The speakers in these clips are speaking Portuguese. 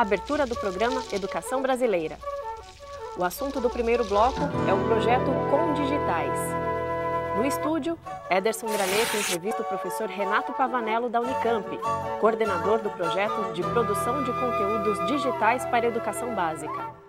abertura do programa Educação Brasileira. O assunto do primeiro bloco é o projeto Com Digitais. No estúdio, Ederson Graneto entrevista o professor Renato Pavanello da Unicamp, coordenador do projeto de produção de conteúdos digitais para a educação básica.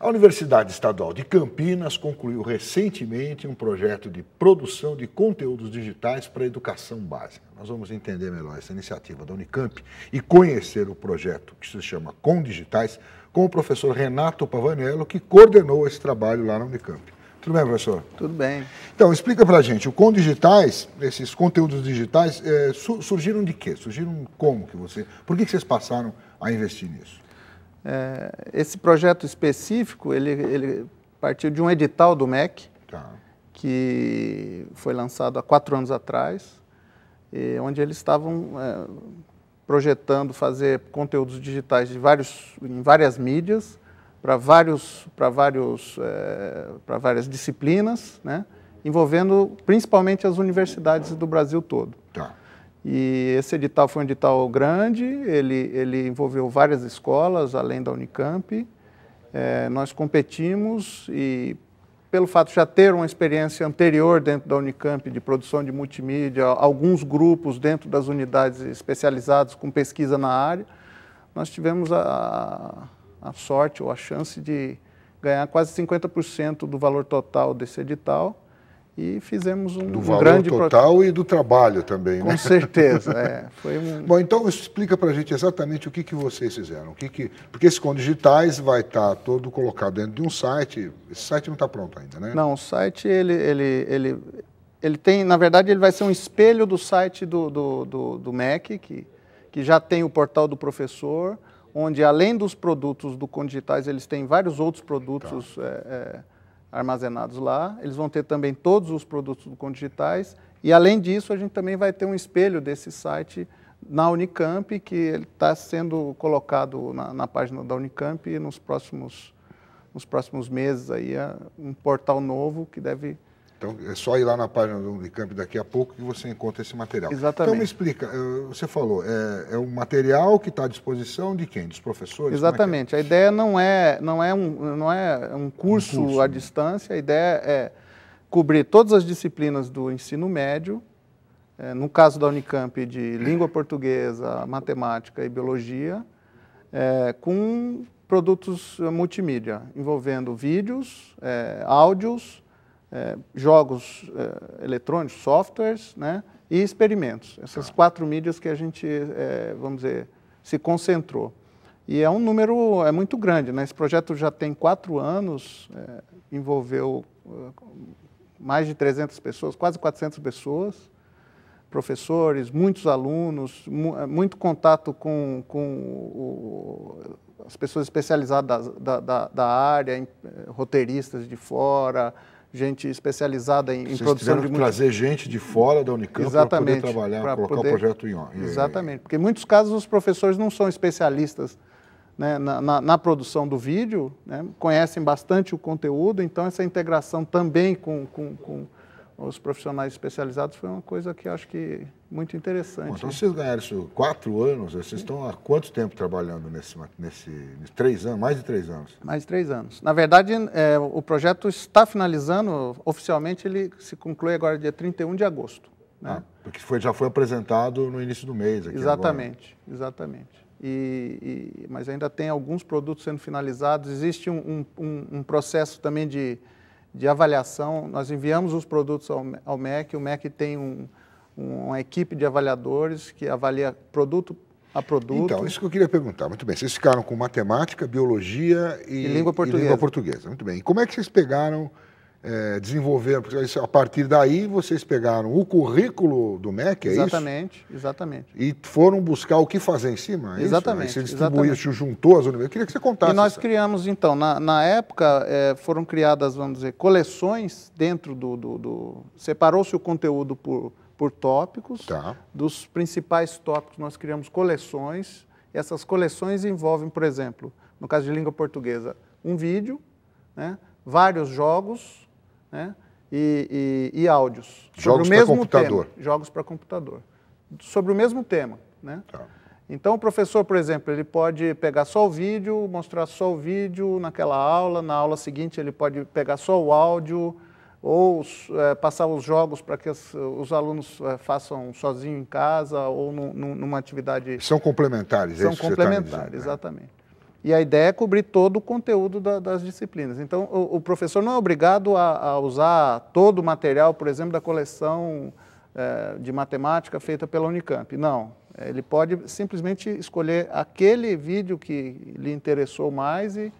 A Universidade Estadual de Campinas concluiu recentemente um projeto de produção de conteúdos digitais para a educação básica. Nós vamos entender melhor essa iniciativa da Unicamp e conhecer o projeto que se chama Com Digitais com o professor Renato Pavanello, que coordenou esse trabalho lá na Unicamp. Tudo bem, professor? Tudo bem. Então, explica para a gente, o Com Digitais, esses conteúdos digitais, é, surgiram de quê? Surgiram como que você... Por que, que vocês passaram a investir nisso? É, esse projeto específico, ele, ele, partiu de um edital do MEC, tá. que foi lançado há quatro anos atrás, onde eles estavam é, projetando fazer conteúdos digitais de vários, em várias mídias, para vários, para vários, é, para várias disciplinas, né? envolvendo principalmente as universidades do Brasil todo. Tá. E esse edital foi um edital grande, ele, ele envolveu várias escolas, além da Unicamp. É, nós competimos e, pelo fato de já ter uma experiência anterior dentro da Unicamp de produção de multimídia, alguns grupos dentro das unidades especializadas com pesquisa na área, nós tivemos a, a sorte ou a chance de ganhar quase 50% do valor total desse edital e fizemos um, do um valor grande total e do trabalho também, né? Com certeza, é. Foi um... Bom, então explica para a gente exatamente o que, que vocês fizeram, o que que porque esse com digitais vai estar tá todo colocado dentro de um site. Esse site não está pronto ainda, né? Não, o site ele ele ele ele tem, na verdade, ele vai ser um espelho do site do, do, do, do MEC, que, que já tem o portal do professor, onde além dos produtos do Condigitais, eles têm vários outros produtos tá. é, é, armazenados lá. Eles vão ter também todos os produtos do Conto Digitais. E, além disso, a gente também vai ter um espelho desse site na Unicamp, que está sendo colocado na, na, página da Unicamp nos próximos, nos próximos meses. Aí, é um portal novo que deve então, é só ir lá na página do Unicamp daqui a pouco que você encontra esse material. Exatamente. Então, me explica, eh, você falou, é, é um material que está à disposição de quem? Dos professores? É é? Exatamente. É é? A ideia não é, não é, um, não é um curso, um curso à né? distância, a ideia é cobrir todas as disciplinas do ensino médio, eh, no caso da Unicamp, de língua portuguesa, matemática e biologia, eh, com produtos multimídia, envolvendo vídeos, áudios, é, jogos é, eletrônicos, softwares, né, e experimentos. Essas tá. quatro mídias que a gente, é, vamos dizer, se concentrou. E é um número é muito grande. Né? Esse projeto já tem quatro anos, é, envolveu é, mais de 300 pessoas, quase 400 pessoas, professores, muitos alunos, mu é, muito contato com, com o, as pessoas especializadas da, da, da área, roteiristas de fora, gente especializada em, em produção de muita... trazer gente de fora da Unicamp para poder trabalhar, colocar poder... o projeto em, em Exatamente, porque em muitos casos os professores não são especialistas né, na, na, na, produção do vídeo, né, conhecem bastante o conteúdo, então essa integração também com, com, com os profissionais especializados foi uma coisa que acho que muito interessante. Bom, então, vocês ganharam isso quatro anos, né? vocês estão há quanto tempo trabalhando nesse, nesse, nesse três anos, mais de três anos? Mais de três anos. Na verdade, é, o projeto está finalizando, oficialmente ele se conclui agora dia 31 de agosto. Né? Ah, porque foi, já foi apresentado no início do mês aqui Exatamente, agora. exatamente. E, e, mas ainda tem alguns produtos sendo finalizados, existe um, um, um processo também de de avaliação. Nós enviamos os produtos ao, ao MEC, o MEC tem um, uma equipe de avaliadores que avalia produto a produto. Então, isso que eu queria perguntar. Muito bem, vocês ficaram com matemática, biologia e, e língua, portuguesa. E língua portuguesa. Muito bem. E como é que vocês pegaram é, desenvolveram, porque a partir daí vocês pegaram o currículo do MEC, é exatamente, isso? Exatamente, exatamente E foram buscar o que fazer em cima, é exatamente, isso? Aí você distribuiu isso, juntou as universidades. Eu queria que você contasse. E nós isso. criamos, então, na, na época, é, foram criadas, vamos dizer, coleções dentro do... do, do... Separou-se o conteúdo por, por tópicos. Tá. Dos principais tópicos, nós criamos coleções. Essas coleções envolvem, por exemplo, no caso de língua portuguesa, um vídeo, né, vários jogos, né? E, e, e áudios. Jogos para computador. Tema, jogos para computador. Sobre o mesmo tema, né? Tá. Então, o professor, por exemplo, ele pode pegar só o vídeo, mostrar só o vídeo naquela aula, na aula seguinte ele pode pegar só o áudio, ou é, passar os jogos para que os alunos é, façam sozinho em casa ou no, no, numa atividade... São complementares, São é isso complementares, que você tá dizendo, né? exatamente. E a ideia é cobrir todo o conteúdo da, das disciplinas. Então, o, o, professor não é obrigado a, a, usar todo o material, por exemplo, da coleção é, de matemática feita pela Unicamp. Não. Ele pode simplesmente escolher aquele vídeo que lhe interessou mais e,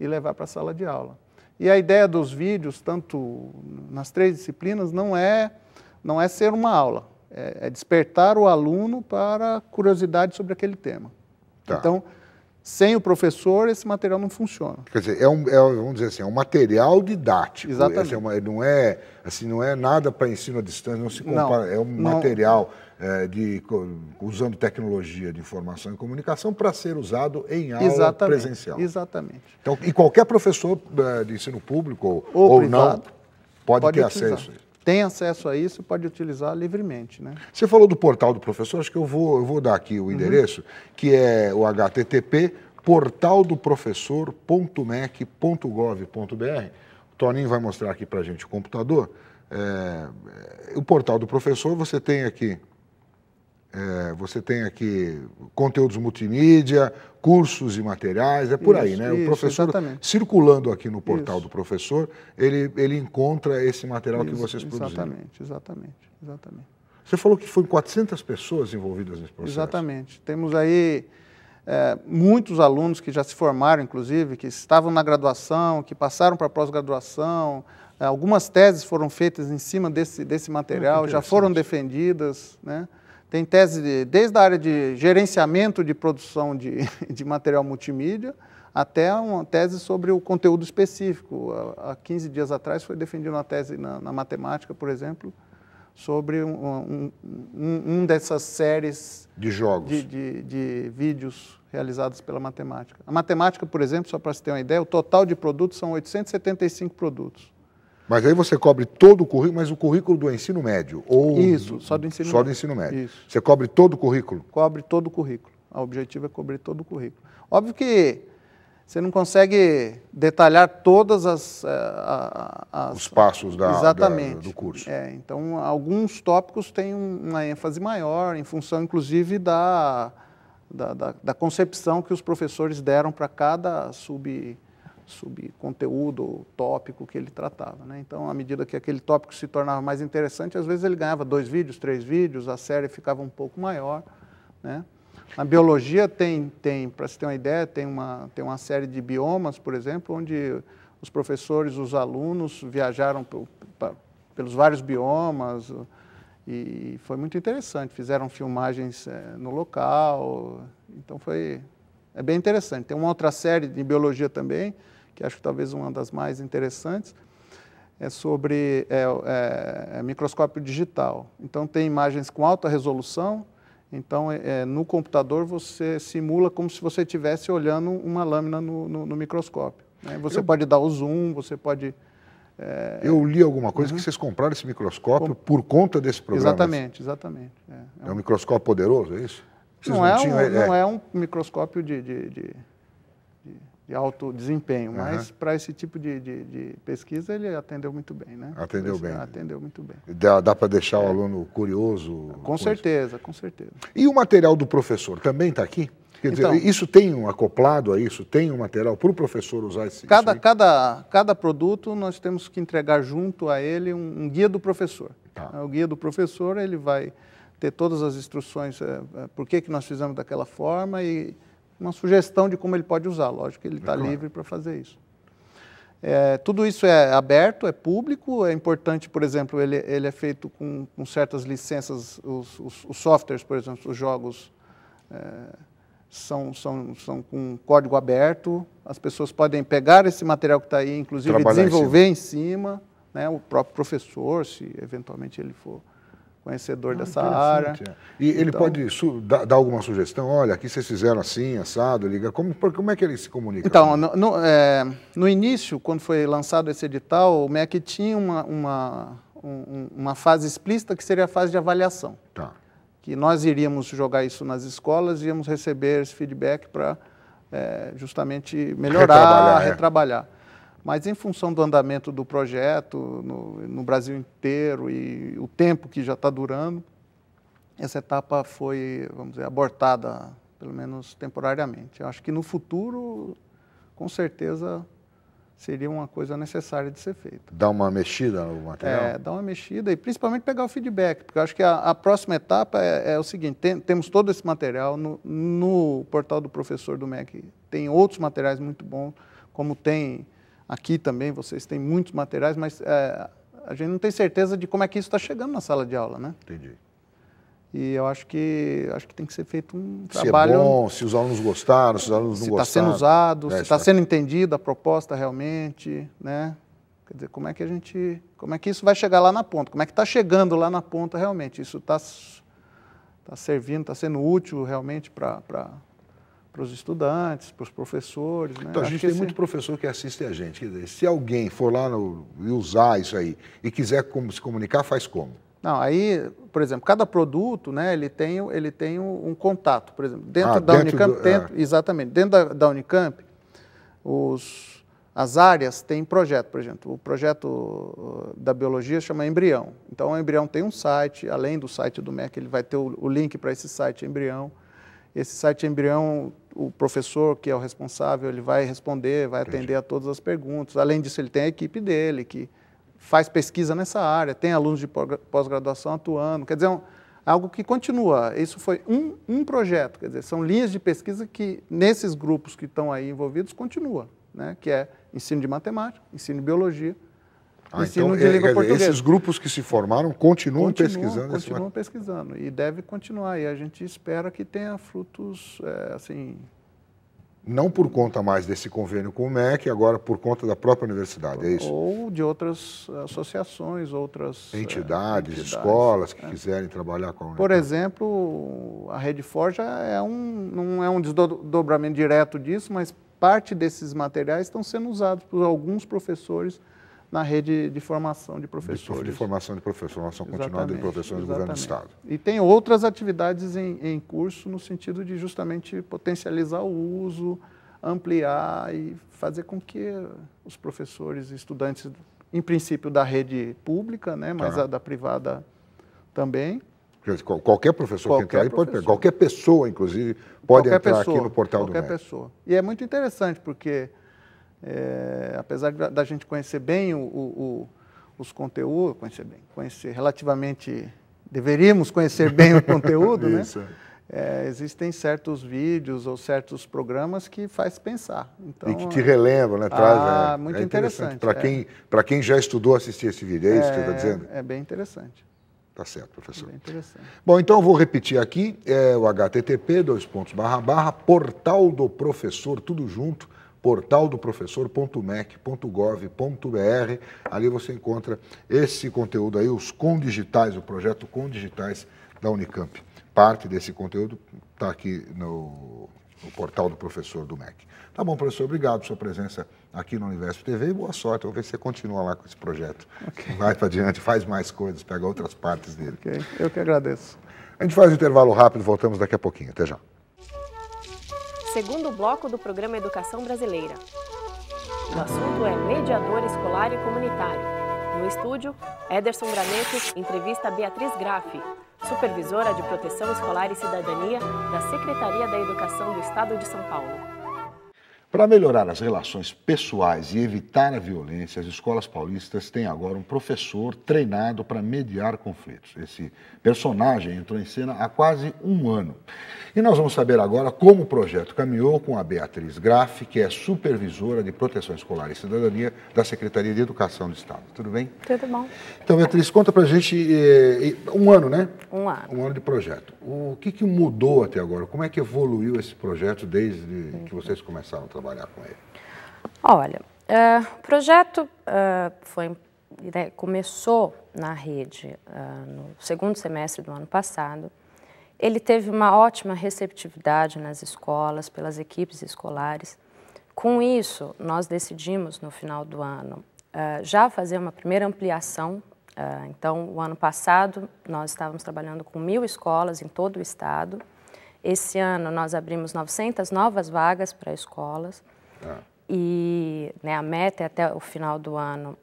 e levar para a sala de aula. E a ideia dos vídeos, tanto nas três disciplinas, não é, não é ser uma aula, é, é despertar o aluno para curiosidade sobre aquele tema. Tá. Então, sem o professor, esse material não funciona. Quer dizer, é um, é, vamos dizer assim, é um material didático. Exatamente. É uma, não, é, assim, não é nada para ensino à distância, não se compara. Não, é um não. material é, de, usando tecnologia de informação e comunicação para ser usado em aula Exatamente. presencial. Exatamente. Então, e qualquer professor é, de ensino público ou, ou, ou privado, não pode, pode ter utilizar. acesso a isso tem acesso a isso pode utilizar livremente. Né? Você falou do portal do professor, acho que eu vou, eu vou dar aqui o uhum. endereço, uhum. que é o http portaldoprofessor.mec.gov.br. O Toninho vai mostrar aqui para a gente o computador. É, é, o portal do professor, você tem aqui é, você tem aqui conteúdos multimídia, cursos e materiais, é por isso, aí, né? Isso, o professor, exatamente. circulando aqui no portal isso. do professor, ele, ele encontra esse material que vocês produziram. Exatamente, exatamente, exatamente. Você falou que foram 400 pessoas envolvidas nesse processo. Exatamente. Temos aí é, muitos alunos que já se formaram, inclusive, que estavam na graduação, que passaram para a pós-graduação. É, algumas teses foram feitas em cima desse, desse ah, material, já foram defendidas, né? Tem tese de, desde a área de gerenciamento de produção de, de material multimídia até uma tese sobre o conteúdo específico. Há 15 dias atrás foi defendida uma tese na, na matemática, por exemplo, sobre um, um, um, dessas séries de jogos, de, de, de, vídeos realizados pela matemática. A matemática, por exemplo, só para se ter uma ideia, o total de produtos são 875 produtos. Mas aí você cobre todo o currículo, mas o currículo do ensino médio? Ou Isso, só do ensino só médio. Só do ensino médio. Isso. Você cobre todo o currículo? Cobre todo o currículo. O objetivo é cobrir todo o currículo. Óbvio que você não consegue detalhar todas as... Eh, as Os passos da, exatamente. Da, do curso. É, então, alguns tópicos têm uma ênfase maior, em função, inclusive, da, da, da, da concepção que os professores deram para cada sub subconteúdo ou tópico que ele tratava. Né? Então, à medida que aquele tópico se tornava mais interessante, às vezes ele ganhava dois vídeos, três vídeos, a série ficava um pouco maior. Né? Na biologia tem, tem para se ter uma ideia, tem uma, tem uma série de biomas, por exemplo, onde os professores, os alunos viajaram pro, pra, pelos vários biomas e foi muito interessante. Fizeram filmagens é, no local, então foi é bem interessante. Tem uma outra série de biologia também, que acho que talvez uma das mais interessantes, é sobre é, é, é microscópio digital. Então, tem imagens com alta resolução. Então, é, é, no computador, você simula como se você estivesse olhando uma lâmina no, no, no microscópio. Né? Você Eu... pode dar o zoom, você pode. É, Eu li alguma coisa uhum. que vocês compraram esse microscópio Com... por conta desse programa. Exatamente, exatamente. É, um... um microscópio poderoso, é isso? Não, não, um, não, é um, microscópio de, de, de, de de alto desempenho, uhum. mas para esse tipo de, de, de, pesquisa ele atendeu muito bem, né? Atendeu bem. Atendeu muito bem. Dá, dá para deixar é. o aluno curioso? Com, certeza, com certeza. E o material do professor também está aqui? Quer dizer, então, isso tem um acoplado a isso? Tem um material para o professor usar esse cada, cada, cada produto nós temos que entregar junto a ele um, um guia do professor. Tá. Né, o guia do professor ele vai ter todas as instruções, é, é por que, que nós fizemos daquela forma e uma sugestão de como ele pode usar. Lógico que ele está é tá claro. livre para fazer isso. É, tudo isso é aberto, é público, é importante, por exemplo, ele, ele é feito com, com certas licenças, os, os, os, softwares, por exemplo, os jogos é, são, são, são com código aberto, as pessoas podem pegar esse material que está aí, inclusive Trabalhar desenvolver em cima, em cima né, o próprio professor, se eventualmente ele for conhecedor ah, dessa área. É. E então, ele pode dar, alguma sugestão? Olha, aqui vocês fizeram assim, assado, liga. Como, como é que ele se comunica? Então, no, no, é, no início, quando foi lançado esse edital, o MEC tinha uma, uma, um, uma fase explícita que seria a fase de avaliação. Tá. Que nós iríamos jogar isso nas escolas, íamos receber esse feedback para é, justamente melhorar, retrabalhar. É. retrabalhar. Mas em função do andamento do projeto no, no Brasil inteiro e o tempo que já está durando, essa etapa foi, vamos dizer, abortada, pelo menos temporariamente. Eu acho que no futuro, com certeza, seria uma coisa necessária de ser feita. Dar uma mexida no material? É, dar uma mexida e principalmente pegar o feedback, porque eu acho que a, a próxima etapa é, é o seguinte, tem, temos todo esse material no, no, portal do professor do MEC, tem outros materiais muito bons, como tem Aqui também vocês têm muitos materiais, mas é, a gente não tem certeza de como é que isso está chegando na sala de aula, né? Entendi. E eu acho que acho que tem que ser feito um trabalho. Se é bom, se os alunos gostaram, se os alunos não tá gostaram. Se está sendo usado, é, se está tá- sendo entendida a proposta realmente, né? Quer dizer, como é que a gente, como é que isso vai chegar lá na ponta? Como é que está chegando lá na ponta realmente? Isso está está servindo, está sendo útil realmente para para os estudantes, para os professores. Né? Então, a gente tem esse... muito professor que assiste a gente. Quer dizer, se alguém for lá no, e usar isso aí e quiser como, se comunicar, faz como? Não, aí, por exemplo, cada produto, né, ele tem, ele tem um, um contato, por exemplo, dentro ah, da dentro Unicamp, do, dentro, é. exatamente, dentro da, da Unicamp, os, as áreas têm projeto, por exemplo, o projeto uh, da biologia chama embrião, então o embrião tem um site, além do site do MEC, ele vai ter o, o link para esse site embrião, esse site embrião o professor que é o responsável, ele vai responder, vai atender a todas as perguntas. Além disso, ele tem a equipe dele que faz pesquisa nessa área, tem alunos de pós-graduação atuando. Quer dizer, é um, é algo que continua. Isso foi um, um projeto, quer dizer, são linhas de pesquisa que, nesses grupos que estão aí envolvidos, continua, né? que é ensino de matemática, ensino de biologia, ah, ensino então, de língua é, portuguesa. Esses grupos que se formaram continuam, continuam pesquisando? Continuam esse... pesquisando e deve continuar. E a gente espera que tenha frutos, é, assim... Não por conta mais desse convênio com o MEC, agora por conta da própria universidade, é isso? Ou de outras associações, outras... É, entidades, entidades escolas que é. quiserem trabalhar com a universidade. Por exemplo, a Rede Forja é um, não é um desdobramento direto disso, mas parte desses materiais estão sendo usados por alguns professores na rede de formação de professores. De, de formação de professores, formação continuada de professores do governo do Estado. E tem outras atividades em, em curso no sentido de justamente potencializar o uso, ampliar e fazer com que os professores e estudantes, em princípio da rede pública, né, mas tá. a da privada também, qualquer professor qualquer que entrar, é aí Pode, qualquer pessoa, inclusive, pode qualquer entrar pessoa, aqui no portal do MEC. Qualquer pessoa. E é muito interessante, porque é, apesar da gente conhecer bem o, o, os conteúdos, conhecer bem, conhecer relativamente, deveríamos conhecer bem o conteúdo, né? É, existem certos vídeos ou certos programas que faz pensar. Então, e que te relembram, né? Traz, ah, é, muito é interessante. Para é. quem, quem já estudou assistir esse vídeo, é isso que você está é, dizendo? É bem interessante. Tá certo, professor. Bem interessante. Bom, então eu vou repetir aqui, é o http, dois pontos, barra, barra, portal do professor, tudo junto, portaldoprofessor.mec.gov.br. Ali você encontra esse conteúdo aí, os Condigitais, o projeto Condigitais da Unicamp. Parte desse conteúdo está aqui no, no, portal do professor do MEC. Tá bom, professor, obrigado pela sua presença aqui no Universo TV e boa sorte. Vamos ver se você continua lá com esse projeto. Okay. Vai para adiante, faz mais coisas, pega outras partes dele. Okay. Eu que agradeço. A gente faz um intervalo rápido, voltamos daqui a pouquinho. Até já segundo bloco do programa Educação Brasileira. O assunto é mediador escolar e comunitário. No estúdio, Ederson Braneto entrevista Beatriz Graff, supervisora de Proteção Escolar e Cidadania da Secretaria da Educação do Estado de São Paulo. Para melhorar as relações pessoais e evitar a violência, as escolas paulistas têm agora um professor treinado para mediar conflitos. Esse personagem entrou em cena há quase um ano. E nós vamos saber agora como o projeto caminhou com a Beatriz Graff, que é supervisora de proteção escolar e cidadania da Secretaria de Educação do Estado. Tudo bem? Tudo bom. Então, Beatriz, conta para a gente eh, eh, um ano, né? Um ano. Um ano de projeto. O que, que mudou até agora? Como é que evoluiu esse projeto desde uhum. que vocês começaram a trabalhar? trabalhar com ele? Olha, é, o uh, projeto uh, foi, né, começou na rede uh, no segundo semestre do ano passado. Ele teve uma ótima receptividade nas escolas, pelas equipes escolares. Com isso, nós decidimos no final do ano já fazer uma primeira ampliação. então, o ano passado, nós estávamos trabalhando com mil escolas em todo o estado. Esse ano nós abrimos 900 novas vagas para escolas ah. e né, a meta é até o final do ano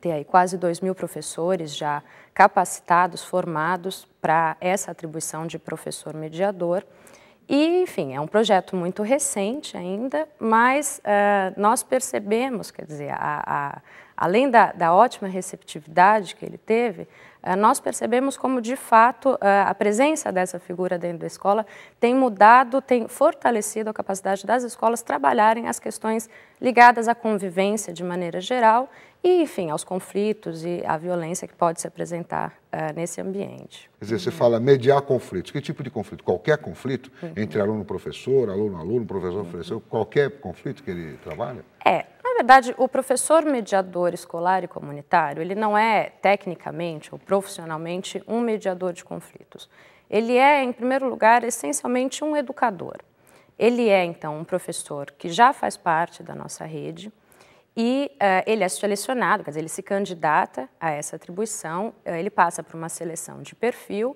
ter aí quase 2 mil professores já capacitados, formados para essa atribuição de professor mediador. E, enfim, é um projeto muito recente ainda, mas uh, nós percebemos, quer dizer, a, a além da, da ótima receptividade que ele teve, eh, nós percebemos como, de fato, eh, a presença dessa figura dentro da escola tem mudado, tem fortalecido a capacidade das escolas trabalharem as questões ligadas à convivência de maneira geral e, enfim, aos conflitos e à violência que pode se apresentar eh, nesse ambiente. Quer dizer, você fala mediar conflitos. Que tipo de conflito? Qualquer conflito uhum. entre aluno-professor, aluno-aluno, professor-professor, uhum. qualquer conflito que ele trabalha? É, verdade, o professor mediador escolar e comunitário, ele não é tecnicamente ou profissionalmente um mediador de conflitos. Ele é, em primeiro lugar, essencialmente um educador. Ele é, então, um professor que já faz parte da nossa rede e uh, ele é selecionado, quer dizer, ele se candidata a essa atribuição, uh, ele passa por uma seleção de perfil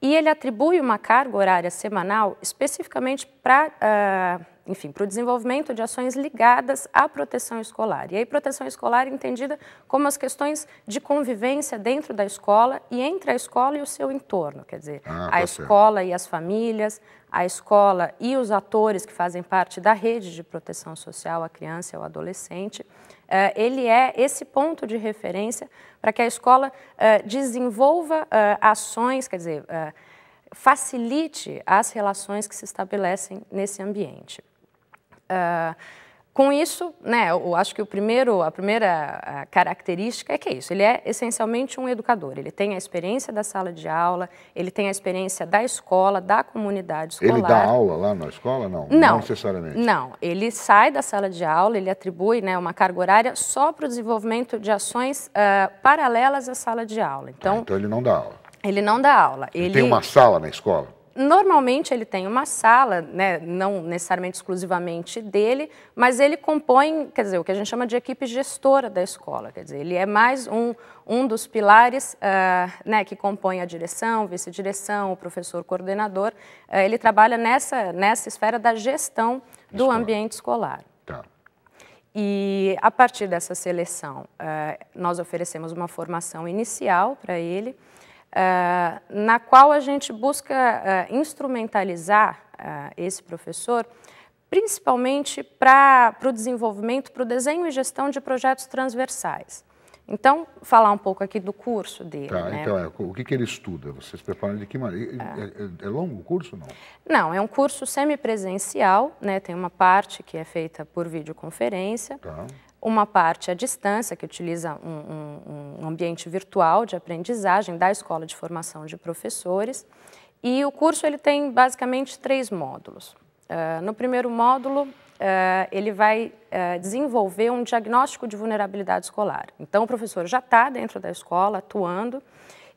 e ele atribui uma carga horária semanal especificamente para uh, eh, enfim, para o desenvolvimento de ações ligadas à proteção escolar. E aí, proteção escolar entendida como as questões de convivência dentro da escola e entre a escola e o seu entorno, quer dizer, ah, tá a escola e as famílias, a escola e os atores que fazem parte da rede de proteção social a criança e o adolescente. Uh, ele é esse ponto de referência para que a escola uh, desenvolva uh, ações, quer dizer, facilite as relações que se estabelecem nesse ambiente. Uh, com isso, né, eu acho que o primeiro, a primeira ah, característica é que é isso, ele é essencialmente um educador, ele tem a experiência da sala de aula, ele tem a experiência da escola, da comunidade escolar. Ele dá aula lá na escola? Não, não, não necessariamente. Não, ele sai da sala de aula, ele atribui né, uma carga horária só para o desenvolvimento de ações uh, paralelas à sala de aula. Então, ah, então ele não dá aula? Ele não dá aula. Ele, ele tem uma sala na escola? normalmente ele tem uma sala, né, não necessariamente exclusivamente dele, mas ele compõe, quer dizer, o que a gente chama de equipe gestora da escola, quer dizer, ele é mais um, um dos pilares uh, né, que compõe a direção, vice-direção, o professor coordenador, uh, ele trabalha nessa, nessa esfera da gestão do escola. ambiente escolar. Tá. E a partir dessa seleção, ah, nós oferecemos uma formação inicial para ele, ah, na qual a gente busca ah, instrumentalizar ah, esse professor principalmente para o desenvolvimento, para o desenho e gestão de projetos transversais. Então, falar um pouco aqui do curso dele. Tá, né? então, é, o que, que ele estuda? Vocês preparam de que maneira? É, é, é longo o curso não? Não, é um curso semipresencial, né? tem uma parte que é feita por videoconferência. Tá. Uma parte à distância, que utiliza um, um, um ambiente virtual de aprendizagem da Escola de Formação de Professores. E o curso ele tem basicamente três módulos. Uh, no primeiro módulo, uh, ele vai uh, desenvolver um diagnóstico de vulnerabilidade escolar. Então, o professor já está dentro da escola, atuando,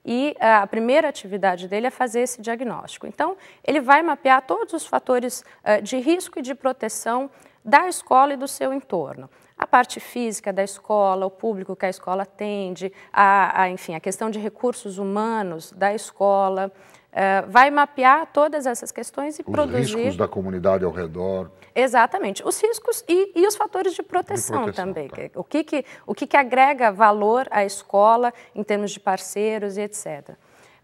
e a primeira atividade dele é fazer esse diagnóstico. Então, ele vai mapear todos os fatores de risco e de proteção da escola e do seu entorno a parte física da escola, o público que a escola atende, a, a enfim, a questão de recursos humanos da escola, Uh, vai mapear todas essas questões e os produzir. Os riscos da comunidade ao redor. Exatamente, os riscos e, e os fatores de proteção, de proteção também. Tá. O, que, que, o que, que agrega valor à escola em termos de parceiros e etc. Uh,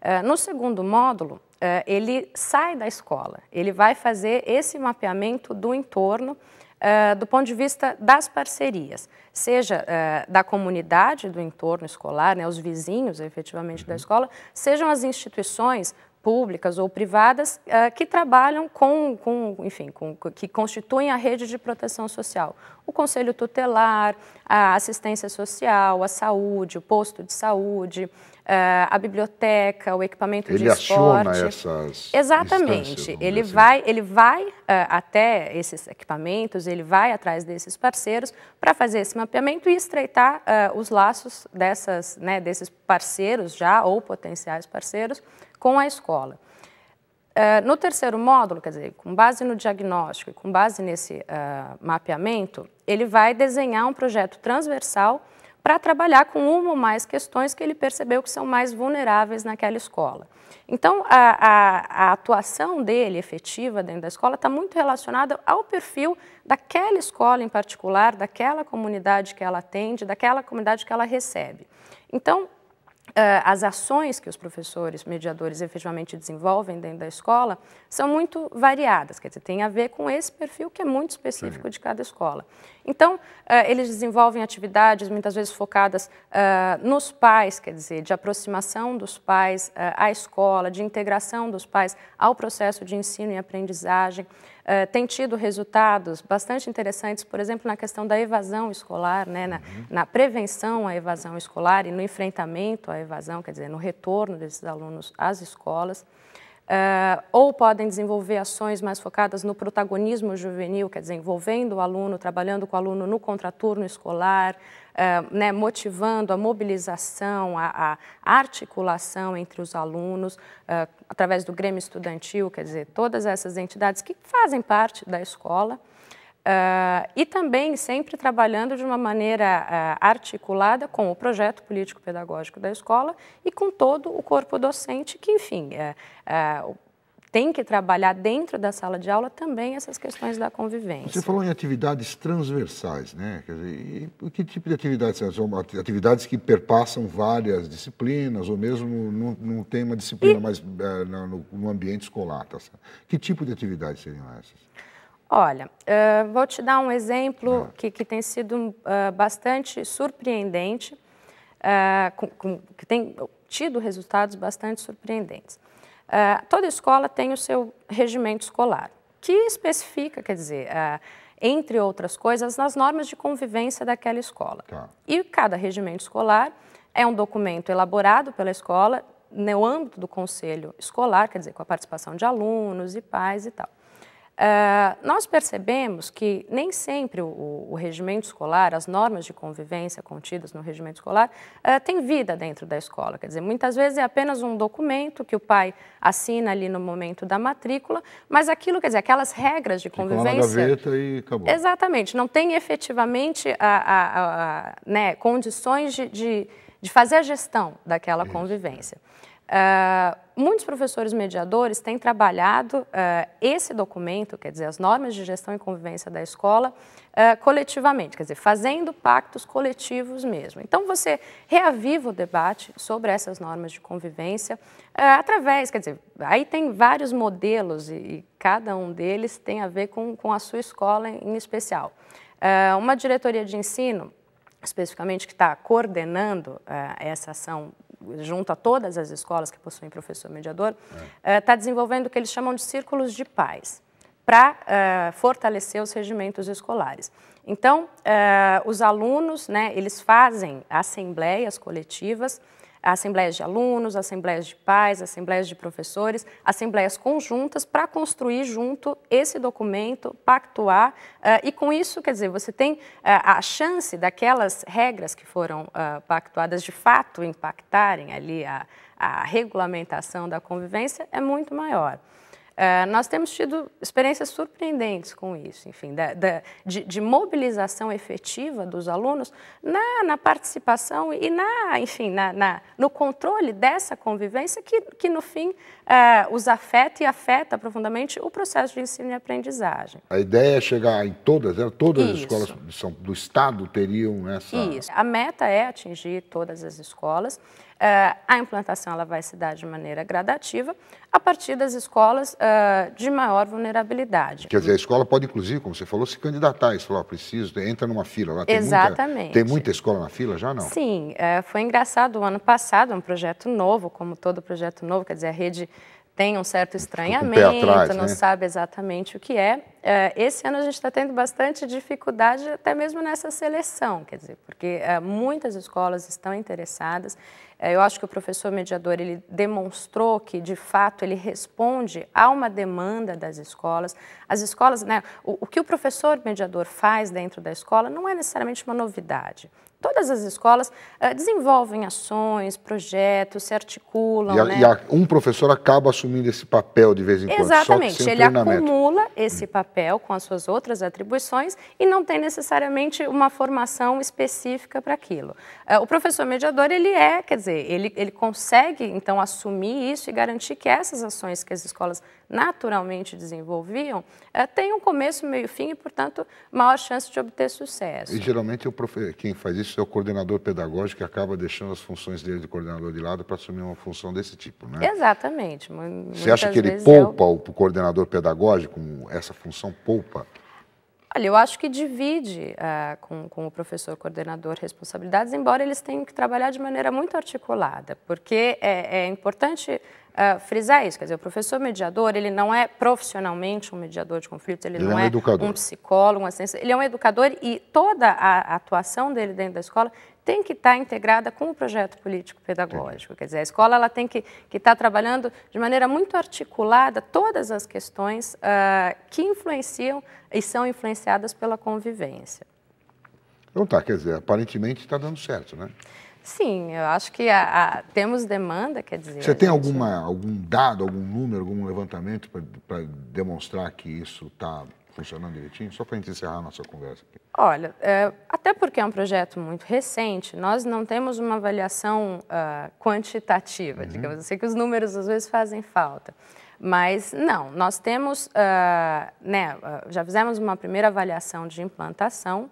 eh, no segundo módulo, uh, ele sai da escola, ele vai fazer esse mapeamento do entorno uh, do ponto de vista das parcerias, seja uh, da comunidade do entorno escolar, né, os vizinhos efetivamente uhum. da escola, sejam as instituições públicas ou privadas uh, que trabalham com, com enfim, com, que constituem a rede de proteção social. O conselho tutelar, a assistência social, a saúde, o posto de saúde, uh, a biblioteca, o equipamento ele de esporte. Ele aciona essas Exatamente. Ele assim. vai, ele vai uh, até esses equipamentos, ele vai atrás desses parceiros para fazer esse mapeamento e estreitar os laços dessas, né, desses parceiros já ou potenciais parceiros com a escola. Uh, no terceiro módulo, quer dizer, com base no diagnóstico e com base nesse uh, mapeamento, ele vai desenhar um projeto transversal para trabalhar com uma ou mais questões que ele percebeu que são mais vulneráveis naquela escola. Então, a, a, a atuação dele, efetiva, dentro da escola, está muito relacionada ao perfil daquela escola em particular, daquela comunidade que ela atende, daquela comunidade que ela recebe. Então, ah, as ações que os professores mediadores efetivamente desenvolvem dentro da escola são muito variadas, quer dizer, tem a ver com esse perfil que é muito específico Sim. de cada escola. Então, ah, eles desenvolvem atividades muitas vezes focadas ah, nos pais, quer dizer, de aproximação dos pais à escola, de integração dos pais ao processo de ensino e aprendizagem. Ah, tem tido resultados bastante interessantes, por exemplo, na questão da evasão escolar, né, na, uhum. na, prevenção à evasão escolar e no enfrentamento à evasão, quer dizer, no retorno desses alunos às escolas. Uh, ou podem desenvolver ações mais focadas no protagonismo juvenil, quer dizer, envolvendo o aluno, trabalhando com o aluno no contraturno escolar, uh, né, motivando a mobilização, a, a, articulação entre os alunos, uh, através do Grêmio Estudantil, quer dizer, todas essas entidades que fazem parte da escola. Uh, e também sempre trabalhando de uma maneira uh, articulada com o projeto político-pedagógico da escola e com todo o corpo docente, que, enfim, uh, tem que trabalhar dentro da sala de aula também essas questões da convivência. Você falou em atividades transversais, né? Quer dizer, e que tipo de atividades são? Atividades que perpassam várias disciplinas, ou mesmo não, não tem uma disciplina e... mais é, no, no ambiente escolar, tá? Que tipo de atividades seriam essas? Olha, uh, vou te dar um exemplo que, que tem sido uh, bastante surpreendente, uh, com, com, que tem tido resultados bastante surpreendentes. toda escola tem o seu regimento escolar, que especifica, quer dizer, entre outras coisas, nas normas de convivência daquela escola. Tá. E cada regimento escolar é um documento elaborado pela escola no âmbito do conselho escolar, quer dizer, com a participação de alunos e pais e tal. Uh, nós percebemos que nem sempre o, o, regimento escolar, as normas de convivência contidas no regimento escolar, uh, ah, tem vida dentro da escola. Quer dizer, muitas vezes é apenas um documento que o pai assina ali no momento da matrícula, mas aquilo, quer dizer, aquelas regras de convivência. na gaveta e acabou. Exatamente, não tem efetivamente a, a, a, né, condições de, de, de, fazer a gestão daquela Isso. É. convivência. Ah, muitos professores mediadores têm trabalhado uh, esse documento, quer dizer, as normas de gestão e convivência da escola, uh, coletivamente, quer dizer, fazendo pactos coletivos mesmo. Então, você reaviva o debate sobre essas normas de convivência através, quer dizer, aí tem vários modelos e, e, cada um deles tem a ver com, com a sua escola em, em especial. uma diretoria de ensino especificamente que está coordenando uh, essa ação junta todas as escolas que possuem professor mediador, está eh, é. desenvolvendo o que eles chamam de círculos de paz para eh, fortalecer os regimentos escolares. Então, eh, os alunos, né, eles fazem assembleias coletivas assembleias de alunos, assembleias de pais, assembleias de professores, assembleias conjuntas para construir junto esse documento, pactuar. Uh, e com isso, quer dizer, você tem uh, a chance daquelas regras que foram uh, pactuadas de fato impactarem ali a, a regulamentação da convivência é muito maior. Eh, nós temos tido experiências surpreendentes com isso, enfim, da, da, de, de, mobilização efetiva dos alunos na, na participação e na, enfim, na, na, no controle dessa convivência que, que no fim, uh, os afeta e afeta profundamente o processo de ensino e aprendizagem. A ideia é chegar em todas, né? todas isso. as escolas do Estado teriam essa... Isso. A meta é atingir todas as escolas. Eh, a implantação ela vai se dar de maneira gradativa a partir das escolas eh, de maior vulnerabilidade. Quer dizer, a escola pode, inclusive, como você falou, se candidatar. Isso falar, preciso, entra numa fila. Lá tem Exatamente. Muita, tem muita escola na fila já, não? Sim, eh, foi engraçado. O ano passado, um projeto novo, como todo projeto novo, quer dizer, a rede tem um certo estranhamento, atrás, não né? sabe exatamente o que é. É, esse ano a gente está tendo bastante dificuldade até mesmo nessa seleção, quer dizer, porque é, muitas escolas estão interessadas. É, eu acho que o professor mediador ele demonstrou que de fato ele responde a uma demanda das escolas. As escolas, né, o, o que o professor mediador faz dentro da escola não é necessariamente uma novidade. Todas as escolas uh, desenvolvem ações, projetos, se articulam. E, a, né? e a, um professor acaba assumindo esse papel de vez em quando. Exatamente, ele acumula esse hum. papel papel com as suas outras atribuições e não tem necessariamente uma formação específica para aquilo. É, o professor mediador, ele é, quer dizer, ele, ele consegue então assumir isso e garantir que essas ações que as escolas naturalmente desenvolviam, é, tem um começo, meio fim e, portanto, maior chance de obter sucesso. E geralmente profe... quem faz isso é o coordenador pedagógico que acaba deixando as funções dele de coordenador de lado para assumir uma função desse tipo, né? Exatamente. Você acha que ele poupa é o... o coordenador pedagógico, essa função poupa? Olha, eu acho que divide uh, com, com o professor coordenador responsabilidades, embora eles tenham que trabalhar de maneira muito articulada, porque é, é importante uh, frisar isso. Quer dizer, o professor mediador, ele não é profissionalmente um mediador de conflitos, ele, ele é não é um, é um psicólogo, um assistente, ele é um educador e toda a atuação dele dentro da escola tem que estar tá integrada com o projeto político-pedagógico. Quer dizer, a escola ela tem que, que estar tá trabalhando de maneira muito articulada todas as questões uh, que influenciam e são influenciadas pela convivência. Então tá, quer dizer, aparentemente está dando certo, né? Sim, eu acho que a, a, temos demanda, quer dizer. Você tem gente... alguma, algum dado, algum número, algum levantamento para demonstrar que isso está funcionando direitinho? Só para a gente encerrar a nossa conversa aqui. Olha, é, até porque é um projeto muito recente, nós não temos uma avaliação uh, quantitativa, uhum. digamos assim, que os números às vezes fazem falta. Mas não, nós temos, uh, né, uh, já fizemos uma primeira avaliação de implantação.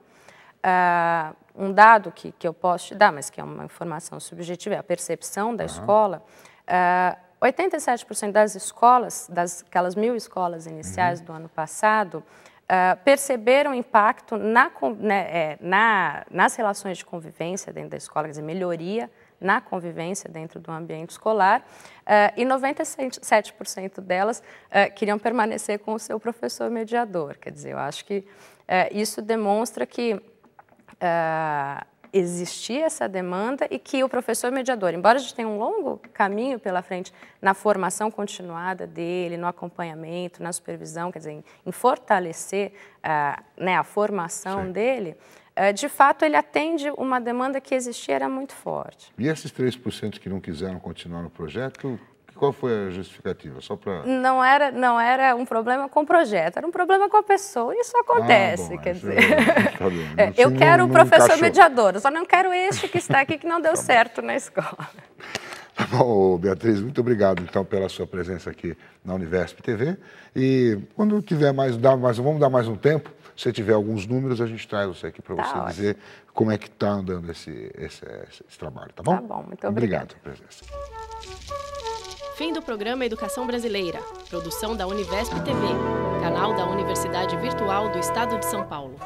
um dado que, que eu posso te dar, mas que é uma informação subjetiva, é a percepção da uhum. escola. Uh, 87% das escolas, das aquelas mil escolas iniciais uhum. do ano passado, uh, perceberam impacto na, né, é, na, nas relações de convivência dentro da escola, quer dizer, melhoria na convivência dentro do ambiente escolar, uh, e 97% delas uh, queriam permanecer com o seu professor mediador. Quer dizer, eu acho que eh, isso demonstra que existia essa demanda e que o professor mediador, embora a gente tenha um longo caminho pela frente na formação continuada dele, no acompanhamento, na supervisão, quer dizer, em, em fortalecer uh, né, a formação Sim. dele, uh, de fato ele atende uma demanda que existia, era muito forte. E esses 3% que não quiseram continuar no projeto, qual foi a justificativa? Só para não era não era um problema com o projeto, era um problema com a pessoa. Isso acontece, ah, bom, quer dizer. É, eu não, quero o um professor encaixou. mediador, só não quero este que está aqui que não deu tá certo bom. na escola. Tá bom, Beatriz, muito obrigado então pela sua presença aqui na Universo TV. E quando tiver mais, dá mais vamos dar mais um tempo. Se tiver alguns números, a gente traz você aqui para tá você ótimo. dizer como é que está andando esse, esse, esse, trabalho, tá bom? Tá bom, muito obrigado. Obrigado pela presença. Fim do programa Educação Brasileira, produção da Univesp TV, canal da Universidade Virtual do Estado de São Paulo.